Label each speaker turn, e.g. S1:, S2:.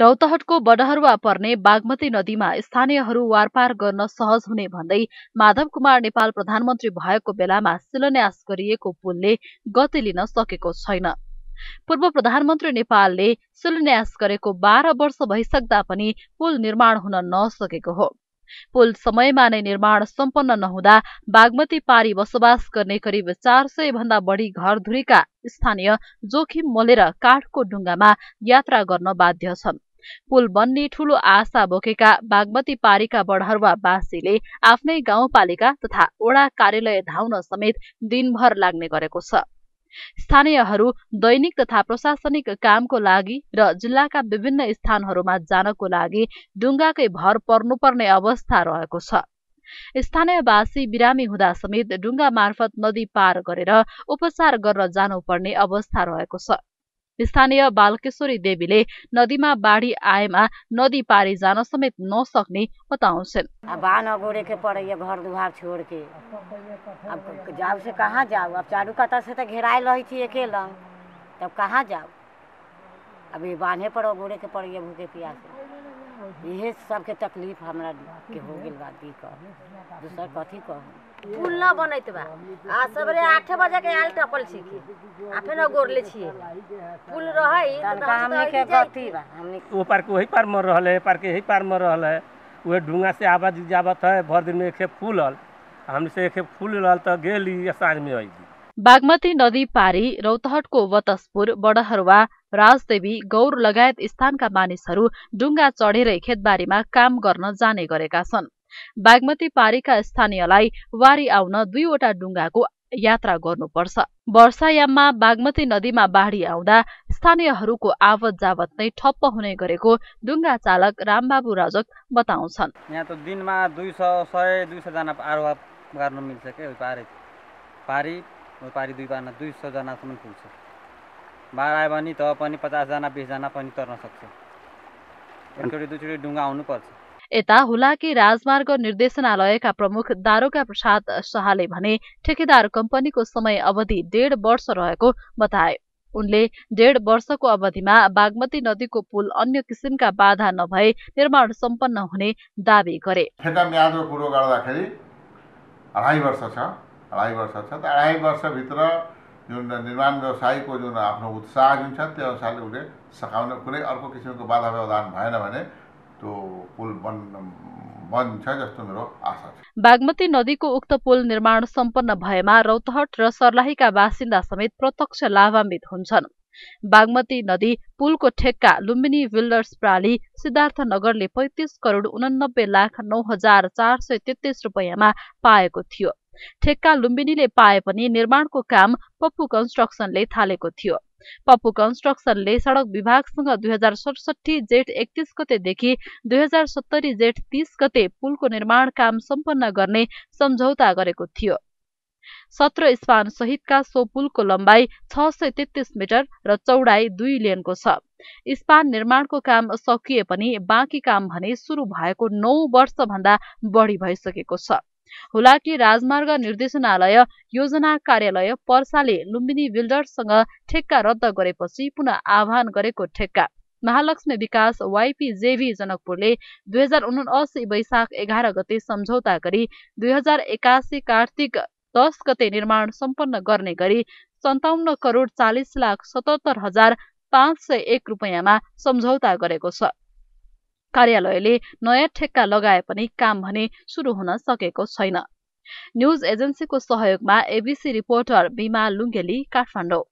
S1: रौतहटको बडहरुवा पर्ने बागमती नदीमा स्थानीयहरू वारपार गर्न सहज हुने भन्दै माधव कुमार नेपाल प्रधानमन्त्री भएको बेलामा शिलान्यास गरिएको पुलले गति लिन सकेको छैन पूर्व प्रधानमन्त्री नेपालले शिलान्यास गरेको बाह्र वर्ष भइसक्दा पनि पुल निर्माण हुन नसकेको हो पुल समयमा नै निर्माण सम्पन्न नहुँदा बागमती पारी बसोबास गर्ने करिब चार सय भन्दा बढी घरधुरीका स्थानीय जोखिम मोलेर काठको ढुङ्गामा यात्रा गर्न बाध्य छन् पुल बन्ने ठूलो आशा बोकेका बागमती पारीका बढहरुवासीले आफ्नै गाउँपालिका तथा वडा कार्यालय धाउन समेत दिनभर लाग्ने गरेको छ स्थानीयहरू दैनिक तथा प्रशासनिक कामको लागि र जिल्लाका विभिन्न स्थानहरूमा जानको लागि डुङ्गाकै भर पर्नुपर्ने अवस्था रहेको छ स्थानीयवासी बिरामी हुँदा समेत डुङ्गा मार्फत नदी पार गरेर उपचार गर्न जानुपर्ने अवस्था रहेको छ स्थानीय बालकेश्वरी देवीले नदीमा बाढी आएमा नदी पारी जान समेत नसक्ने बताउँछन् बान अगोड़े पड़ैया घर दुआर छोडके अब जाओ से कहाँ जाऊ अब चारू कता से तो घेरायल रही थी तब कहाँ जाऊ अब बान्हे पर अगोड़े के पड़ैया भूखे पिया यही सबके तकलीफ हमरा के हो गई बा की कह दूसर कथी कह पुल न बनत बा आ सबरे 8 बजे के आल टपल छी की आ फेर गोरले छी पुल रहई त हमनी के कथी बा हमनी ऊपर के वही पार मर रहले पार के यही पार मर रहले वे ढूंगा से आवाज जावत है भर दिन में एक फूलल से एक फूल रहल त गेली साँझ में आई बागमती नदी पारी रौतहट को वतसपुर बड़हरवा राजदेवी गौर लगायत स्थानका मानिसहरू डुङ्गा चढेर खेतबारीमा काम गर्न जाने गरेका छन् बागमती पारीका स्थानीयलाई वारी आउन दुईवटा डुङ्गाको यात्रा गर्नुपर्छ वर्षायाममा बागमती नदीमा बाढी आउँदा स्थानीयहरूको आवत जावत नै ठप्प हुने गरेको डुङ्गा चालक रामबाबु राजक बताउँछन् यहाँ त दिनमा दुई सय सय दुई सयजना आरोह गर्न मिल्छ क्या पारी पारी पारी दुई पार्न दुई सयजनासम्म पुग्छ बाढ आयो भने त पनि पचासजना बिसजना पनि तर्न सक्छ एकचोटि दुईचोटि डुङ्गा आउनुपर्छ यता हुलाकी राजमार्ग निर्देशनालयका प्रमुख दारोका प्रसाद शाहले भने ठेकेदार कम्पनीको समय अवधि डेढ वर्ष रहेको बताए उनले डेढ वर्षको अवधिमा बागमती नदीको पुल अन्य किसिमका बाधा नभए निर्माण सम्पन्न हुने दावी गरे म्यादको कुरो गर्दाखेरि अढाई वर्ष छ अढाई वर्ष छ त अढाई वर्षभित्र जुन निर्माण व्यवसायको जुन आफ्नो उत्साह जुन छ त्यो अनुसारले उसले सघाउने कुनै अर्को किसिमको बाधा व्यवधान भएन भने त्यो पुल बन बन्छ जस्तो मेरो आशा छ बागमती नदीको उक्त पुल निर्माण सम्पन्न भएमा रौतहट र सर्लाहीका बासिन्दा समेत प्रत्यक्ष लाभान्वित हुन्छन् बागमती नदी पुलको ठेक्का लुम्बिनी बिल्डर्स प्राली सिद्धार्थनगरले पैतिस करोड उनानब्बे लाख नौ हजार चार सय तेत्तिस रुपियाँमा पाएको थियो ठेक्का लुम्बिनीले पाए पनि निर्माणको काम पप्पु कन्स्ट्रक्सनले थालेको थियो पप्पु कन्स्ट्रक्सनले सड़क विभागसँग दुई हजार सडसठी जेठ एकतिस गतेदेखि दुई हजार सत्तरी जेठ तीस गते पुलको निर्माण काम सम्पन्न गर्ने सम्झौता गरेको थियो सत्र स्पान सहितका सो पुलको लम्बाई छ सय तेत्तिस मिटर र चौडाई दुई लेनको छ स्पान निर्माणको काम सकिए पनि बाँकी काम भने सुरु भएको नौ वर्षभन्दा बढी भइसकेको छ हुलाकी राजमार्ग निर्देशनालय योजना कार्यालय पर्साले लुम्बिनी बिल्डरसँग ठेक्का रद्द गरेपछि पुनः आह्वान गरेको ठेक्का महालक्ष्मी विकास वाइपी जेभी जनकपुरले दुई हजार उनासी वैशाख एघार गते सम्झौता गरी दुई हजार एकासी कार्तिक दस गते निर्माण सम्पन्न गर्ने गरी सन्ताउन्न करोड चालिस लाख सतहत्तर हजार पाँच सय एक रुपियाँमा सम्झौता गरेको छ कार्यालयले नयाँ ठेक्का लगाए पनि काम भने शुरू हुन सकेको छैन न्यूज एजेन्सीको सहयोगमा एबिसी रिपोर्टर बिमा लुङ्गेली काठमाडौँ